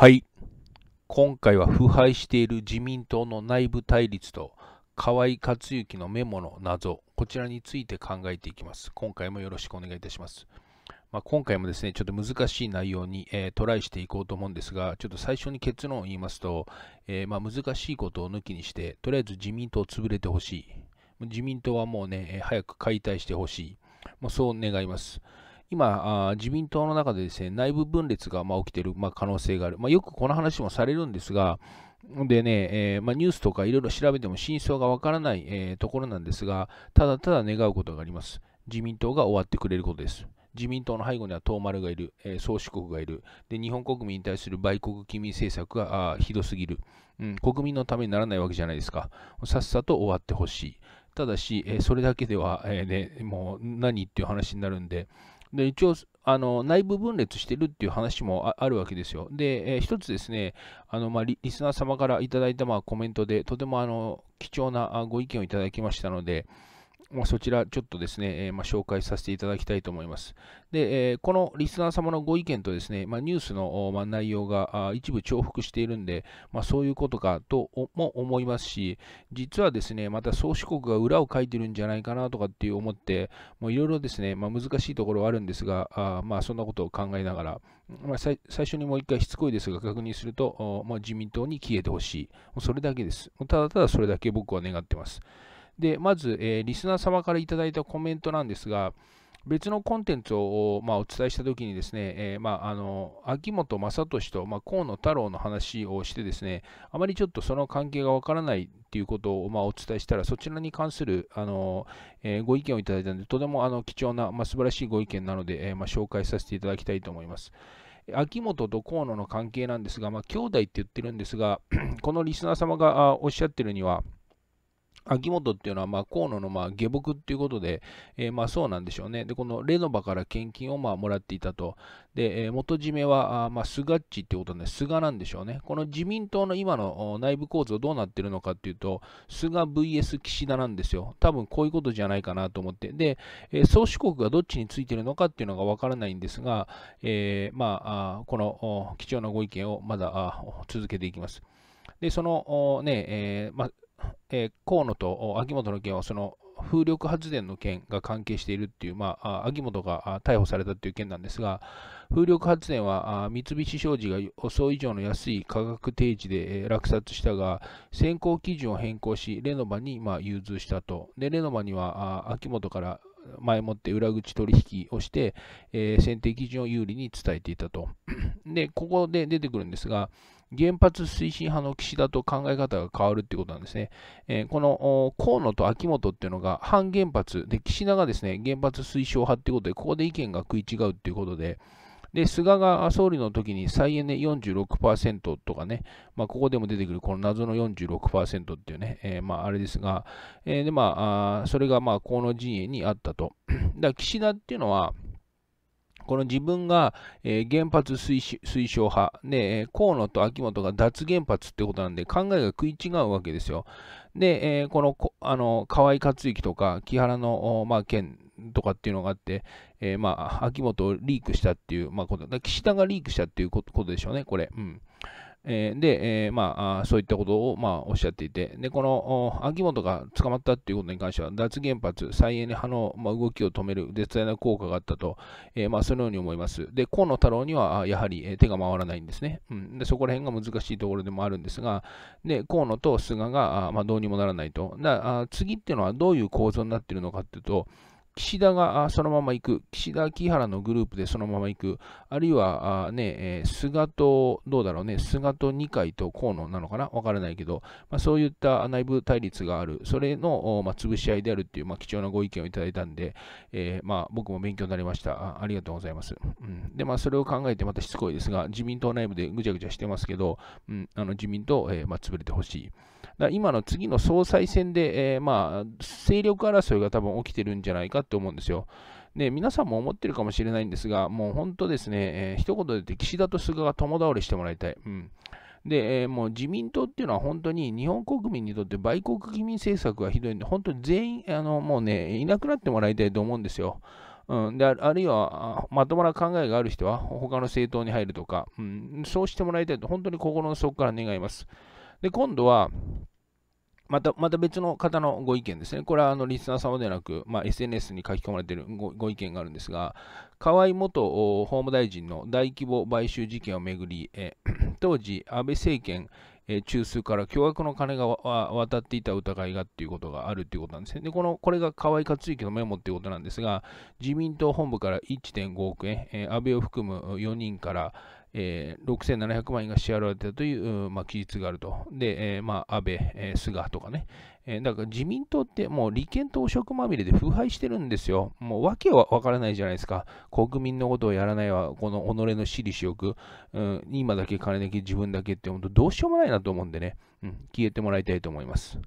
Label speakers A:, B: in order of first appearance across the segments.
A: はい。今回は腐敗している自民党の内部対立と河井克行のメモの謎、こちらについて考えていきます。今回もよろしくお願いいたします。まあ、今回もですね、ちょっと難しい内容に、えー、トライしていこうと思うんですが、ちょっと最初に結論を言いますと、えー、まあ、難しいことを抜きにして、とりあえず自民党を潰れてほしい。自民党はもうね、早く解体してほしい。まそう願います。今、自民党の中でですね、内部分裂がま起きている、ま可能性がある。まあ、よくこの話もされるんですが、でね、えー、まあ、ニュースとかいろいろ調べても真相がわからない、えー、ところなんですが、ただただ願うことがあります。自民党が終わってくれることです。自民党の背後には東丸がいる、えー、宗主国がいるで、日本国民に対する売国機民政策がひどすぎる、うん、国民のためにならないわけじゃないですか、さっさと終わってほしい、ただし、えー、それだけでは、えー、ね、もう何っていう話になるんで、で一応あの内部分裂してるっていう話もあるわけですよ。で、えー、一つですね、あのまあ、リスナー様からいただいたまあコメントで、とてもあの貴重なご意見をいただきましたので、まあ、そちらちょっとですね、えー、まあ、紹介させていただきたいと思います。で、えー、このリスナー様のご意見とですね、まあ、ニュースの、ま内容が一部重複しているんで、まそういうことかとも思いますし、実はですね、また創始国が裏を書いてるんじゃないかなとかっていう思って、いろいろですね、ま難しいところはあるんですが、あまそんなことを考えながら、ま最初にもう一回しつこいですが確認すると、ま自民党に消えてほしい。それだけです。ただただそれだけ僕は願ってます。で、まず、えー、リスナー様からいただいたコメントなんですが、別のコンテンツを、まあ、お伝えしたときにですね、えー、まあ、あの秋元正俊と、まあ、河野太郎の話をしてですね、あまりちょっとその関係がわからないということを、まあ、お伝えしたら、そちらに関するあの、えー、ご意見をいただいたので、とてもあの貴重な、まあ、素晴らしいご意見なので、えーまあ、紹介させていただきたいと思います。秋元と河野の関係なんですが、まあ、兄弟って言ってるんですが、このリスナー様がおっしゃってるには、秋元っていうのは、まあ、河野の、まあ、下僕っていうことで、えー、まあ、そうなんでしょうね。で、このレノバから献金を、まあ、もらっていたと。で、えー、元締めは、あまあ、菅っちってことで、菅なんでしょうね。この自民党の今の内部構造どうなってるのかっていうと、菅 VS 岸田なんですよ。多分こういうことじゃないかなと思って。で、えー、宗主国がどっちについてるのかっていうのがわからないんですが、えー、まあ、あこの貴重なご意見をまだ続けていきます。で、その、ね、えー、まあ、えー、河野と秋元の件はその風力発電の件が関係しているっていう、まあ、秋元が逮捕されたという件なんですが、風力発電は三菱商事が予想以上の安い価格提示で落札したが、選考基準を変更し、レノバにま融通したと。で、レノバには秋元から前もって裏口取引をして、え選定基準を有利に伝えていたと。で、ここで出てくるんですが、原発推進派の岸田と考え方が変わるということなんですね。えー、この河野と秋元っていうのが反原発で、岸田がですね原発推奨派ということで、ここで意見が食い違うということで、で菅が総理の時に再エネ46%とかね、まあ、ここでも出てくるこの謎の46%っていうね、えー、まあ、あれですが、えー、でまあ、それがまあ河野陣営にあったと。だから岸田っていうのは、この自分が、えー、原発推奨派、ね、河野と秋元が脱原発ってことなんで、考えが食い違うわけですよ。で、えー、このあの河合克行とか、木原の、まあ、県とかっていうのがあって、えー、まあ、秋元をリークしたっていう、まあ、こと、岸田がリークしたっていうことでしょうね、これ。うんえー、で、えー、まあ、そういったことを、まあ、おっしゃっていて、で、この秋元が捕まったということに関しては、脱原発、再エネ派の、まあ、動きを止める絶大な効果があったと、えー、まあ、そのように思います。で、河野太郎には、やはり手が回らないんですね。うん、でそこら辺が難しいところでもあるんですが、で、河野と菅が、まあ、どうにもならないと。次っていうのはどういう構造になっているのかというと、岸田がそのまま行く、岸田、木原のグループでそのまま行く、あるいはね、菅と、どうだろうね、菅と二階と河野なのかな、わからないけど、まあ、そういった内部対立がある、それの、まあ、潰し合いであるっていう、まあ、貴重なご意見をいただいたんで、えー、まあ、僕も勉強になりましたあ。ありがとうございます。うん、で、まあ、それを考えてまたしつこいですが、自民党内部でぐちゃぐちゃしてますけど、うん、あの自民党、えー、まあ、潰れてほしい。だ今の次の総裁選で、えー、まあ、勢力争いが多分起きてるんじゃないかかって思うんですよ。で、皆さんも思ってるかもしれないんですが、もう本当ですね、えー、一言で言って岸田と菅が共倒れしてもらいたい。うんで、えー、もう自民党っていうのは本当に日本国民にとって売国移民政策がひどいんで、本当に全員、あのもうね、いなくなってもらいたいと思うんですよ。うん、であるいはまともな考えがある人は他の政党に入るとか、うん、そうしてもらいたいと本当に心の底から願います。で、今度は、また、また別の方のご意見ですね。これはあのリスナー様ではなく、まあ、SNS に書き込まれているご意見があるんですが、河井元法務大臣の大規模買収事件をめぐり、え 当時、安倍政権、え中枢から巨額の金が渡っていた疑いがということがあるということなんですね。でこのこれが河井克行のメモということなんですが、自民党本部から1.5億円、え安倍を含む4人から、えー、6700万円が支払われたという、まあ、記述があると。で、えー、まあ、安倍、えー、菅とかね、えー。だから自民党ってもう利権と汚職まみれで腐敗してるんですよ。もう訳はわからないじゃないですか。国民のことをやらないは、この己の私利私欲、うん、今だけ金だけ自分だけって、本当どうしようもないなと思うんでね、うん、消えてもらいたいと思います。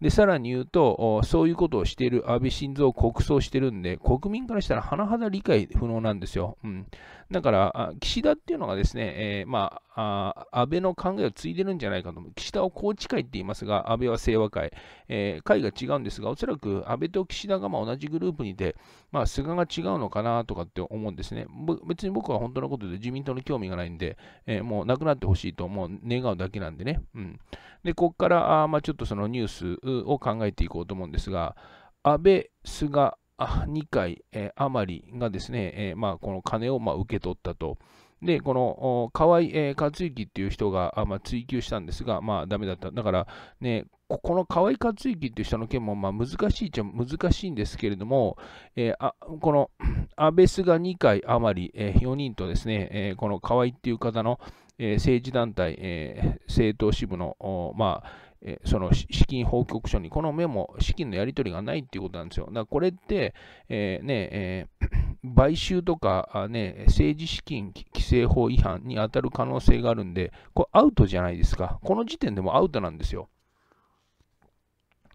A: で、さらに言うと、そういうことをしている安倍晋三を国葬してるんで、国民からしたら甚だ理解不能なんですよ。うん、だから、岸田っていうのがですね、えー、まあ安倍の考えを継いでるんじゃないかと思う。岸田を宏池会って言いますが、安倍は清和会、えー、会が違うんですが、おそらく安倍と岸田がまあ同じグループにいて、まあ、菅が違うのかなとかって思うんですね。別に僕は本当のことで自民党に興味がないんで、えー、もうなくなってほしいともう願うだけなんでね。うん、で、ここからあまあちょっとそのニュースを考えていこうと思うんですが、安倍、菅、2回、えー、余りがですね、えー、まあ、この金をまあ受け取ったと。で、この河合、えー、克行っていう人が、あまあ、追及したんですが、まあ、ダメだった。だから、ね、この河合克行っていう人の件も、まあ、難しいっちゃ難しいんですけれども、えー、あこの 安倍菅2回余り、えー、4人とですね、えー、この河合っていう方の、えー、政治団体、えー、政党支部の、まあ、その資金報告書にこのメモ、資金のやり取りがないっていうことなんですよ。だからこれって、えー、ねえー、買収とか、ね、政治資金規正法違反に当たる可能性があるんで、これアウトじゃないですか。この時点でもアウトなんですよ。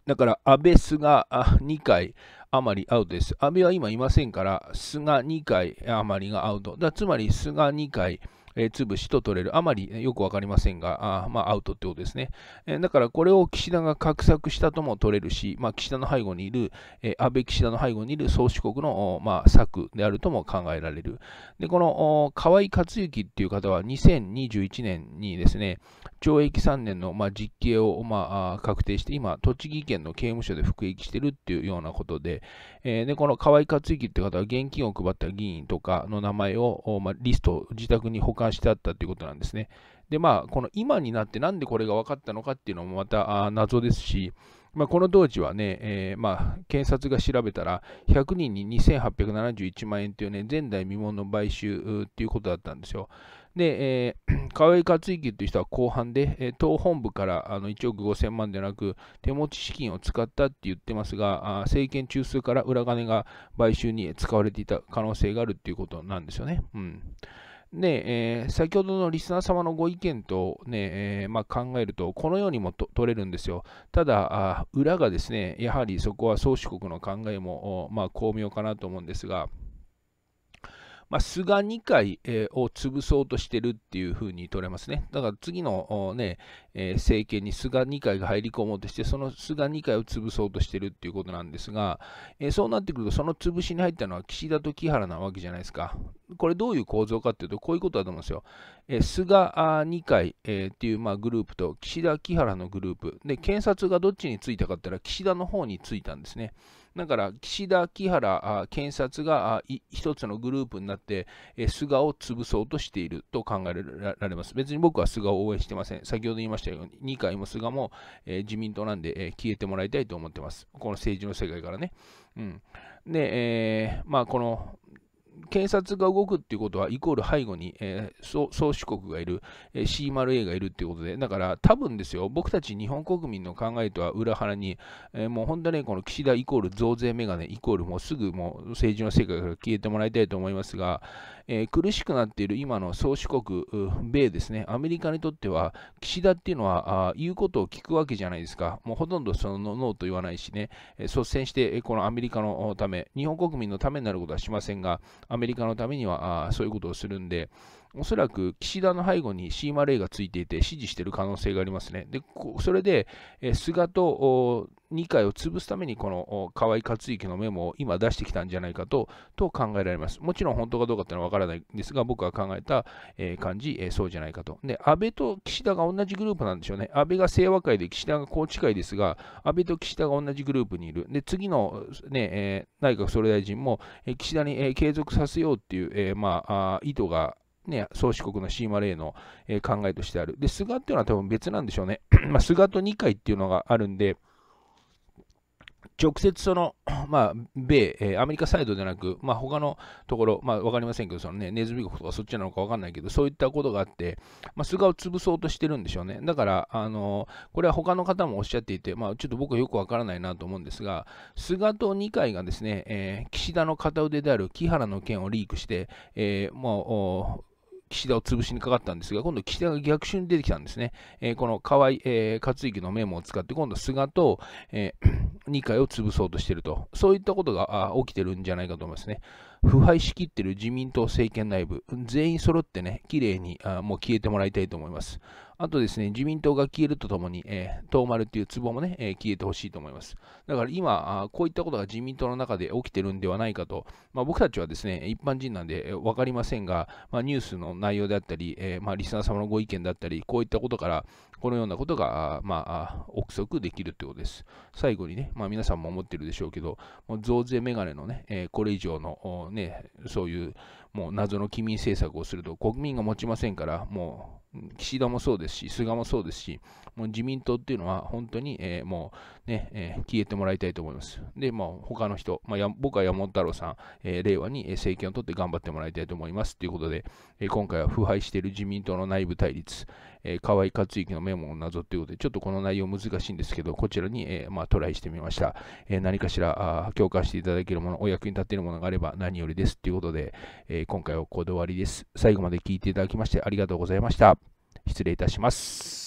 A: だから安倍、菅2回余りアウトです。安倍は今いませんから、菅2回余りがアウト。だつまり菅2回。えー、潰しと取れる。あまりよくわかりませんが、あまあ、アウトってことですね、えー、だからこれを岸田が画策したとも取れるし、まあ、岸田の背後にいる、え安倍岸田の背後にいる宗主国の、まあ、策であるとも考えられる。で、この河井克行っていう方は2021年にですね、懲役3年の、まあ、実刑を、まあ、確定して、今、栃木県の刑務所で服役してるっていうようなことで、えー、でこの河井克行っていう方は現金を配った議員とかの名前を、まあ、リスト、自宅に保管化してあったということなんですね。で、まあ、この今になってなんでこれが分かったのかっていうのもまた謎ですし、まあ、この当時はね、えー、まあ、検察が調べたら、100人に2871万円というね、前代未聞の買収っていうことだったんですよ。で、えー、河合克行という人は後半で、え党本部からあの1億5000万でなく、手持ち資金を使ったって言ってますが、あ政権中枢から裏金が買収に使われていた可能性があるっていうことなんですよね。うんねえー、先ほどのリスナー様のご意見とね、えー、まあ、考えると、このようにも取れるんですよ。ただ、裏がですね、やはりそこは宗主国の考えも、まあ、巧妙かなと思うんですが、まあ、菅2回、を潰そうとしてるっていうふうに取れますね。だから次の、ね政権に菅2回が入り込もうとして、その菅2回を潰そうとしてるっていうことなんですが、そうなってくると、その潰しに入ったのは岸田と木原なわけじゃないですか。これどういう構造かっていうと、こういうことだと思うんですよ。え菅2回、っていう、まあ、グループと、岸田、木原のグループ。で、検察がどっちについたかって言ったら、岸田の方についたんですね。だから、岸田、木原検察が一つのグループになって、菅を潰そうとしていると考えられます。別に僕は菅を応援してません。先ほど言いましたように、二階も菅も自民党なんで消えてもらいたいと思ってます。この政治の世界からね。うん。で、えー、まあ、この検察が動くっていうことは、イコール背後に、えー、宗主国がいる、えー、C0A がいるっていうことで、だから多分ですよ、僕たち日本国民の考えとは裏腹に、えー、もう本当に、ね、この岸田イコール増税メガネイコールもうすぐもう政治の世界から消えてもらいたいと思いますが、えー、苦しくなっている今の宗主国、米ですね、アメリカにとっては、岸田っていうのはあ言うことを聞くわけじゃないですか、もうほとんどそのノーと言わないしね、率先してこのアメリカのため、日本国民のためになることはしませんが、アメリカのためにはあそういうことをするんで、おそらく岸田の背後にシーマレーがついていて支持している可能性がありますね。でそれで、え菅と二階を潰すためにこの河井克行のメモを今出してきたんじゃないかとと考えられます。もちろん本当かどうかっていうのはわからないんですが、僕が考えた、え感じ、えそうじゃないかと。で、安倍と岸田が同じグループなんでしょうね。安倍が清和会で岸田が宏池会ですが、安倍と岸田が同じグループにいる。で、次のね、内閣総理大臣も、え岸田に、え継続させようっていう、えまあ、意図がね、宗主国のシーマレーの、えー、考えとしてある。で、菅っていうのは多分別なんでしょうね。まあ、菅と二階っていうのがあるんで、直接その、まあ、米、えー、アメリカサイドじゃなく、まあ、他のところ、まあ、分かりませんけど、そのね、ネズミ国とかそっちなのか分かんないけど、そういったことがあって、まあ、菅を潰そうとしてるんでしょうね。だから、あのー、これは他の方もおっしゃっていて、まあ、ちょっと僕はよく分からないなと思うんですが、菅と二階がですね、えー、岸田の片腕である木原の件をリークして、えー、もう、岸田を潰しにかかったんですが、今度、岸田が逆襲に出てきたんですね。えー、この河井、えー、克行のメモを使って、今度、菅と、えー、二階を潰そうとしていると、そういったことが起きてるんじゃないかと思いますね。腐敗しきってる自民党政権内部、全員揃ってね、綺麗にあもう消えてもらいたいと思います。あとですね、自民党が消えるとともに、えー、東丸っていうツボもね、えー、消えてほしいと思います。だから今あ、こういったことが自民党の中で起きてるんではないかと、まあ、僕たちはですね、一般人なんで、分かりませんが、まあ、ニュースの内容であったり、えー、まあ、リスナー様のご意見だったり、こういったことから、このようなことが、まあ、憶測できるということです。最後にね、まあ、皆さんも思ってるでしょうけど、もう増税メガネのね、えー、これ以上の、ね、そういうもう謎の機民政策をすると国民が持ちませんから、もう岸田もそうですし、菅もそうですし、もう自民党っていうのは本当に、えー、もうね、えー、消えてもらいたいと思います。で、まあ、他の人、まあ、僕は山本太郎さん、えー、令和に政権を取って頑張ってもらいたいと思います。ということで、えー、今回は腐敗している自民党の内部対立、えー、河合克行のメモの謎ということで、ちょっとこの内容難しいんですけど、こちらに、えー、まあ、トライしてみました。えー、何かしらあ共感していただけるもの、お役に立てるものがあれば何よりです。ということで、えー、今回はここで終わりです。最後まで聞いていただきましてありがとうございました。失礼いたします。